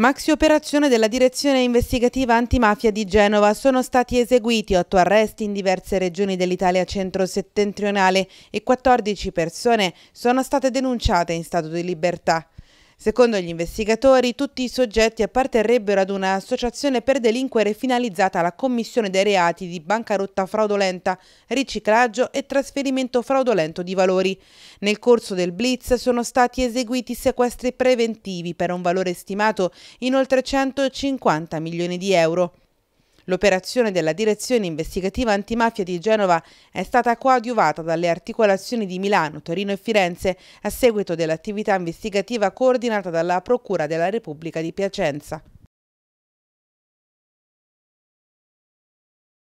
Maxi operazione della Direzione Investigativa Antimafia di Genova sono stati eseguiti otto arresti in diverse regioni dell'Italia centro-settentrionale e 14 persone sono state denunciate in stato di libertà. Secondo gli investigatori, tutti i soggetti apparterrebbero ad un'associazione per delinquere finalizzata alla commissione dei reati di bancarotta fraudolenta, riciclaggio e trasferimento fraudolento di valori. Nel corso del blitz sono stati eseguiti sequestri preventivi per un valore stimato in oltre 150 milioni di euro. L'operazione della Direzione Investigativa Antimafia di Genova è stata coadiuvata dalle articolazioni di Milano, Torino e Firenze a seguito dell'attività investigativa coordinata dalla Procura della Repubblica di Piacenza.